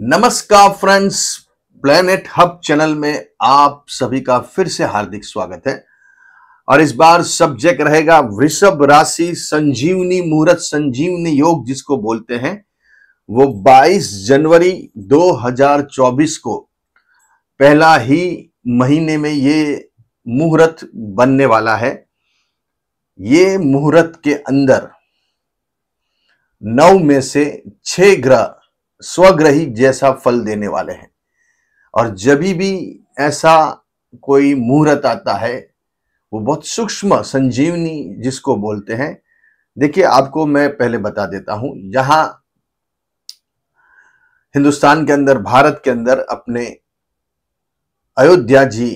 नमस्कार friends planet hub channel में आप सभी का फिर से हार्दिक स्वागत है और इस बार सब्जेक्ट रहेगा वृषभ राशि संजीवनी मुहूर्त संजीवनी योग जिसको बोलते हैं वो 22 जनवरी 2024 को पहला ही महीने में ये मुहूर्त बनने वाला है ये मुहूर्त के अंदर नौ में से छह ग्रह स्वग्रही जैसा फल देने वाले हैं और जब भी ऐसा कोई मुहूर्त आता है वो बहुत सूक्ष्म संजीवनी जिसको बोलते हैं देखिए आपको मैं पहले बता देता हूं जहां हिंदुस्तान के अंदर भारत के अंदर अपने अयोध्या जी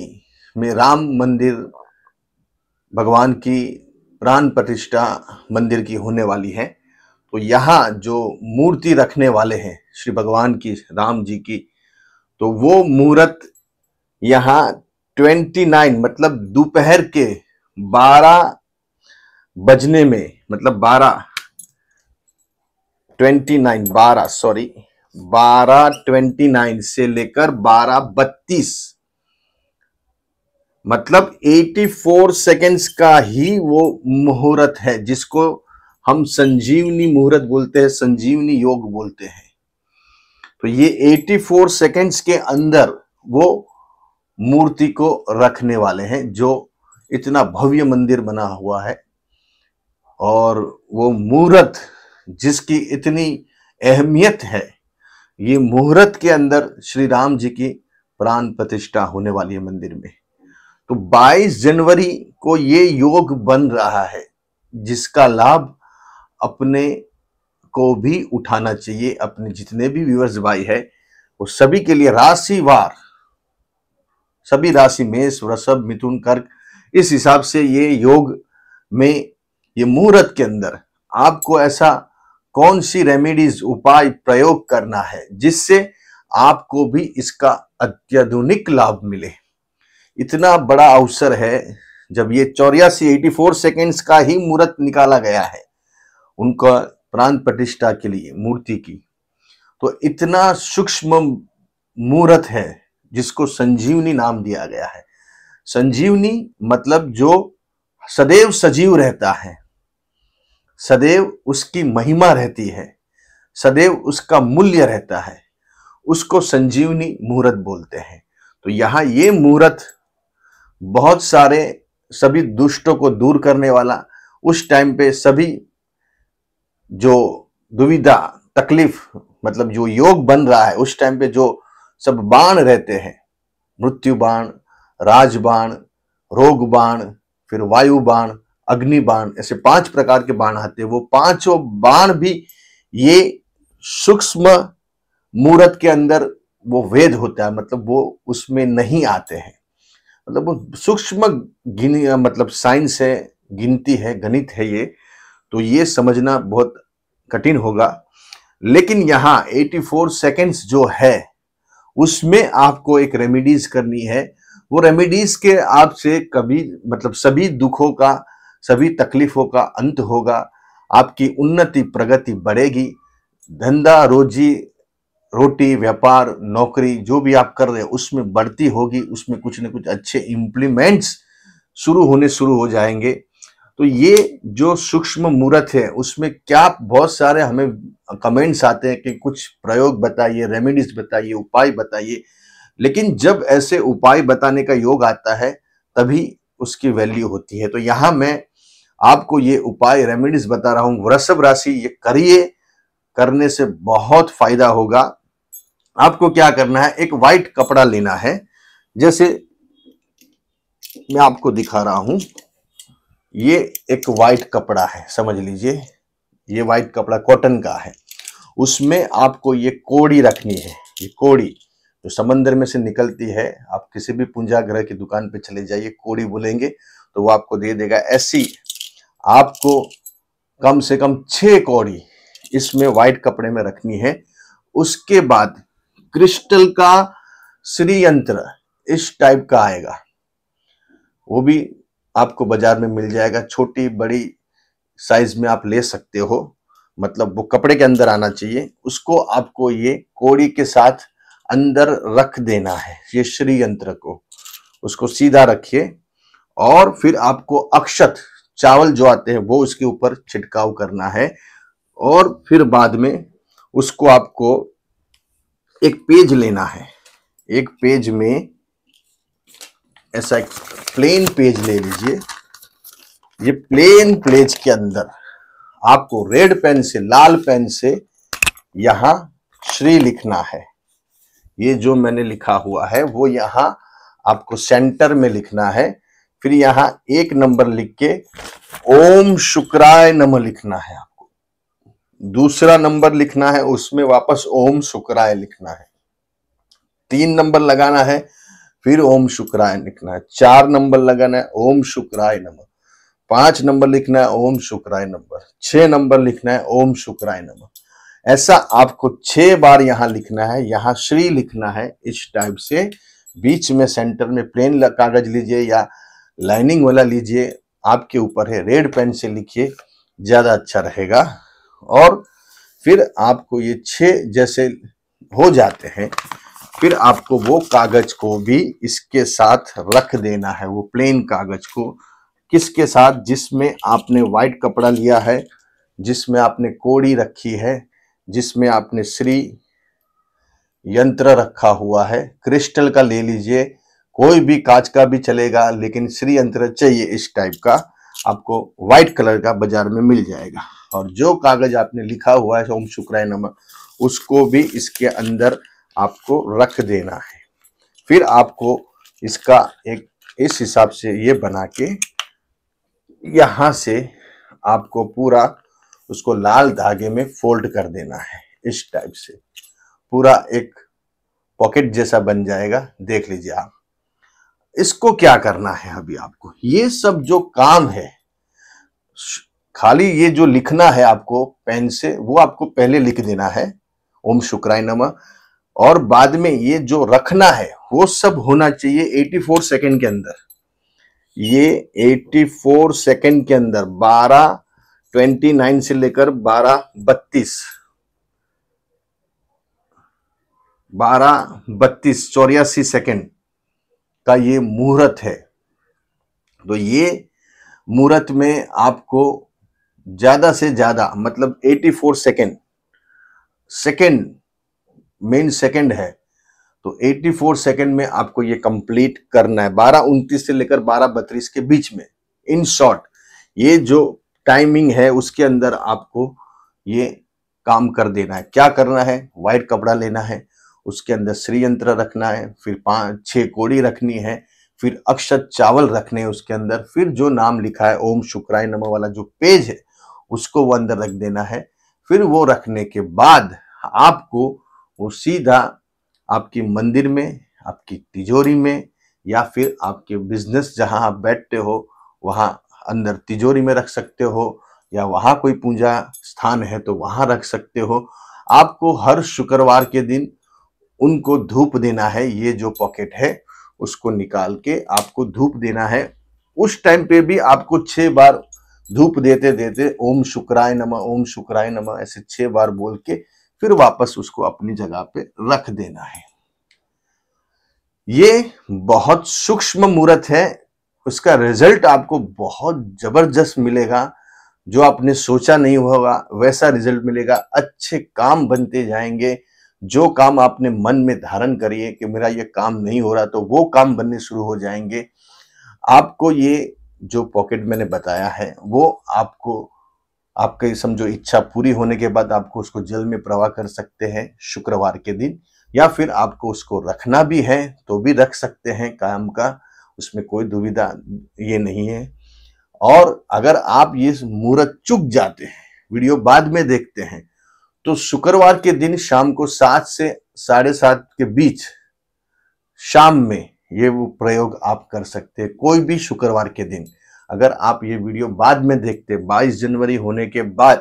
में राम मंदिर भगवान की प्राण प्रतिष्ठा मंदिर की होने वाली है तो यहाँ जो मूर्ति रखने वाले हैं श्री भगवान की राम जी की तो वो मुहूर्त यहाँ 29 मतलब दोपहर के 12 बजने में मतलब 12 29 12 सॉरी 12 29 से लेकर 12 बत्तीस मतलब 84 सेकंड्स का ही वो मुहूर्त है जिसको हम संजीवनी मुहूर्त बोलते हैं संजीवनी योग बोलते हैं तो ये 84 सेकेंड्स के अंदर वो मूर्ति को रखने वाले हैं जो इतना भव्य मंदिर बना हुआ है और वो मुहूर्त जिसकी इतनी अहमियत है ये मुहूर्त के अंदर श्री राम जी की प्राण प्रतिष्ठा होने वाली है मंदिर में तो 22 जनवरी को ये योग बन रहा है जिसका लाभ अपने को भी उठाना चाहिए अपने जितने भी व्यूवर्स भाई है वो सभी के लिए राशिवार सभी राशि मेष वृषभ मिथुन कर्क इस हिसाब से ये योग में ये मुहूर्त के अंदर आपको ऐसा कौन सी रेमेडीज उपाय प्रयोग करना है जिससे आपको भी इसका अत्याधुनिक लाभ मिले इतना बड़ा अवसर है जब ये चौरासी एटी फोर सेकेंड्स का ही मुहूर्त निकाला गया है उनका प्राण प्रतिष्ठा के लिए मूर्ति की तो इतना सूक्ष्म मूर्त है जिसको संजीवनी नाम दिया गया है संजीवनी मतलब जो सदैव सजीव रहता है सदैव उसकी महिमा रहती है सदैव उसका मूल्य रहता है उसको संजीवनी मुहूर्त बोलते हैं तो यहां ये मुहूर्त बहुत सारे सभी दुष्टों को दूर करने वाला उस टाइम पे सभी जो दुविधा तकलीफ मतलब जो योग बन रहा है उस टाइम पे जो सब बाण रहते हैं मृत्यु बाण राज बाण रोग बाण फिर वायु बाण अग्नि बाण ऐसे पांच प्रकार के बाण आते हैं वो पांचों बाण भी ये सूक्ष्म मुहूर्त के अंदर वो वेद होता है मतलब वो उसमें नहीं आते हैं मतलब वो सूक्ष्म मतलब साइंस है गिनती है गणित है ये तो ये समझना बहुत कठिन होगा लेकिन यहाँ 84 सेकेंड्स जो है उसमें आपको एक रेमिडीज करनी है वो रेमिडीज के आपसे कभी मतलब सभी दुखों का सभी तकलीफों का अंत होगा आपकी उन्नति प्रगति बढ़ेगी धंधा रोजी रोटी व्यापार नौकरी जो भी आप कर रहे हैं उसमें बढ़ती होगी उसमें कुछ न कुछ अच्छे इम्प्लीमेंट्स शुरू होने शुरू हो जाएंगे तो ये जो सूक्ष्म मूर्त है उसमें क्या बहुत सारे हमें कमेंट्स आते हैं कि कुछ प्रयोग बताइए रेमेडीज बताइए उपाय बताइए लेकिन जब ऐसे उपाय बताने का योग आता है तभी उसकी वैल्यू होती है तो यहां मैं आपको ये उपाय रेमेडीज बता रहा हूं वृषभ राशि ये करिए करने से बहुत फायदा होगा आपको क्या करना है एक वाइट कपड़ा लेना है जैसे मैं आपको दिखा रहा हूं ये एक वाइट कपड़ा है समझ लीजिए ये वाइट कपड़ा कॉटन का है उसमें आपको ये कोड़ी रखनी है ये कोड़ी जो समंदर में से निकलती है आप किसी भी पूंजा ग्रह की दुकान पे चले जाइए कोड़ी बोलेंगे तो वो आपको दे देगा ऐसी आपको कम से कम छः कोड़ी इसमें व्हाइट कपड़े में रखनी है उसके बाद क्रिस्टल का श्रीयंत्र इस टाइप का आएगा वो भी आपको बाजार में मिल जाएगा छोटी बड़ी साइज में आप ले सकते हो मतलब वो कपड़े के अंदर आना चाहिए उसको आपको ये कोड़ी के साथ अंदर रख देना है ये श्री यंत्र को उसको सीधा रखिए और फिर आपको अक्षत चावल जो आते हैं वो उसके ऊपर छिड़काव करना है और फिर बाद में उसको आपको एक पेज लेना है एक पेज में ऐसा एक प्लेन पेज ले लीजिए ये प्लेन पेज के अंदर आपको रेड पेन से लाल पेन से यहां श्री लिखना है ये जो मैंने लिखा हुआ है वो यहां आपको सेंटर में लिखना है फिर यहां एक नंबर लिख के ओम शुक्राय नम लिखना है आपको दूसरा नंबर लिखना है उसमें वापस ओम शुक्राय लिखना है तीन नंबर लगाना है फिर ओम शुक्राय लिखना है चार नंबर लगाना है ओम शुक्राय नमः पांच नंबर लिखना है ओम शुक्राय नंबर छह नंबर लिखना है ओम शुक्राय नमः ऐसा आपको छह बार यहाँ लिखना है यहाँ श्री लिखना है इस टाइप से बीच में सेंटर में प्लेन कागज लीजिए या लाइनिंग वाला लीजिए आपके ऊपर है रेड पेन से लिखिए ज़्यादा अच्छा रहेगा और फिर आपको ये छे जैसे हो जाते हैं फिर आपको वो कागज को भी इसके साथ रख देना है वो प्लेन कागज को किसके साथ जिसमें आपने वाइट कपड़ा लिया है जिसमें आपने कोड़ी रखी है जिसमें आपने श्री यंत्र रखा हुआ है क्रिस्टल का ले लीजिए कोई भी कांच का भी चलेगा लेकिन श्री यंत्र चाहिए इस टाइप का आपको व्हाइट कलर का बाजार में मिल जाएगा और जो कागज आपने लिखा हुआ है ओम शुक्राय नमः उसको भी इसके अंदर आपको रख देना है फिर आपको इसका एक इस हिसाब से ये बना के यहाँ से आपको पूरा उसको लाल धागे में फोल्ड कर देना है इस टाइप से पूरा एक पॉकेट जैसा बन जाएगा देख लीजिए आप इसको क्या करना है अभी आपको ये सब जो काम है खाली ये जो लिखना है आपको पेन से वो आपको पहले लिख देना है ओम शुक्राय नमः और बाद में ये जो रखना है वो सब होना चाहिए 84 सेकेंड के अंदर ये 84 सेकेंड के अंदर 12 29 से लेकर 12 बत्तीस बारह बत्तीस चौरासी सेकेंड का ये मुहूर्त है तो ये मुहूर्त में आपको ज़्यादा से ज़्यादा मतलब 84 सेकेंड सेकेंड मेन सेकंड है तो 84 फोर सेकेंड में आपको ये कंप्लीट करना है बारह उनतीस से लेकर बारह बत्तीस के बीच में इन शॉर्ट ये जो टाइमिंग है उसके अंदर आपको ये काम कर देना है क्या करना है वाइट कपड़ा लेना है उसके अंदर श्रीयंत्र रखना है फिर पांच छह कोड़ी रखनी है फिर अक्षत चावल रखने हैं उसके अंदर फिर जो नाम लिखा है ओम शुक्राय नमः वाला जो पेज है उसको वो अंदर रख देना है फिर वो रखने के बाद आपको वो सीधा आपके मंदिर में आपकी तिजोरी में या फिर आपके बिजनेस जहां आप बैठते हो वहां अंदर तिजोरी में रख सकते हो या वहां कोई पूजा स्थान है तो वहां रख सकते हो आपको हर शुक्रवार के दिन उनको धूप देना है ये जो पॉकेट है उसको निकाल के आपको धूप देना है उस टाइम पे भी आपको छह बार धूप देते देते ओम शुक्राय नमः ओम शुक्राय नमः ऐसे छह बार बोल के फिर वापस उसको अपनी जगह पे रख देना है ये बहुत सूक्ष्म मूर्त है उसका रिजल्ट आपको बहुत जबरदस्त मिलेगा जो आपने सोचा नहीं होगा वैसा रिजल्ट मिलेगा अच्छे काम बनते जाएंगे जो काम आपने मन में धारण करिए कि मेरा ये काम नहीं हो रहा तो वो काम बनने शुरू हो जाएंगे आपको ये जो पॉकेट मैंने बताया है वो आपको आपके समझो इच्छा पूरी होने के बाद आपको उसको जल में प्रवाह कर सकते हैं शुक्रवार के दिन या फिर आपको उसको रखना भी है तो भी रख सकते हैं काम का उसमें कोई दुविधा ये नहीं है और अगर आप ये मुहूर्त चुक जाते हैं वीडियो बाद में देखते हैं तो शुक्रवार के दिन शाम को सात से साढ़े सात के बीच शाम में ये वो प्रयोग आप कर सकते हैं कोई भी शुक्रवार के दिन अगर आप ये वीडियो बाद में देखते 22 जनवरी होने के बाद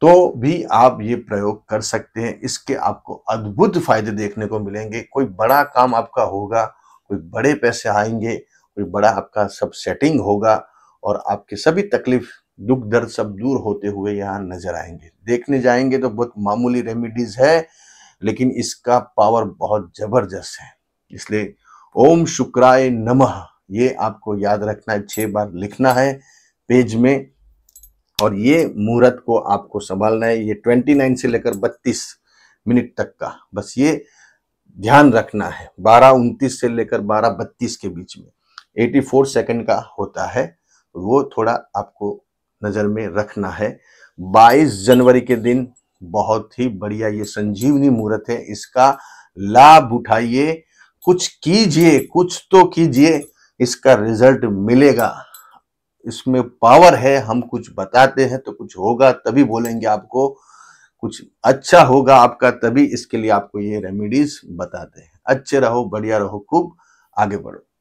तो भी आप ये प्रयोग कर सकते हैं इसके आपको अद्भुत फायदे देखने को मिलेंगे कोई बड़ा काम आपका होगा कोई बड़े पैसे आएंगे कोई बड़ा आपका सब सेटिंग होगा और आपके सभी तकलीफ दुख दर्द सब दूर होते हुए यहाँ नजर आएंगे देखने जाएंगे तो बहुत मामूली रेमिडीज है लेकिन इसका पावर बहुत जबरदस्त है इसलिए ओम शुक्राय नमः ये आपको याद रखना है छह बार लिखना है पेज में और ये मुहूर्त को आपको संभालना है ये 29 से लेकर 32 मिनट तक का बस ये ध्यान रखना है बारह उनतीस से लेकर बारह बत्तीस के बीच में 84 सेकंड का होता है वो थोड़ा आपको नज़र में रखना है 22 जनवरी के दिन बहुत ही बढ़िया ये संजीवनी मुहूर्त है इसका लाभ उठाइए कुछ कीजिए कुछ तो कीजिए इसका रिजल्ट मिलेगा इसमें पावर है हम कुछ बताते हैं तो कुछ होगा तभी बोलेंगे आपको कुछ अच्छा होगा आपका तभी इसके लिए आपको ये रेमिडीज बताते हैं अच्छे रहो बढ़िया रहो खूब आगे बढ़ो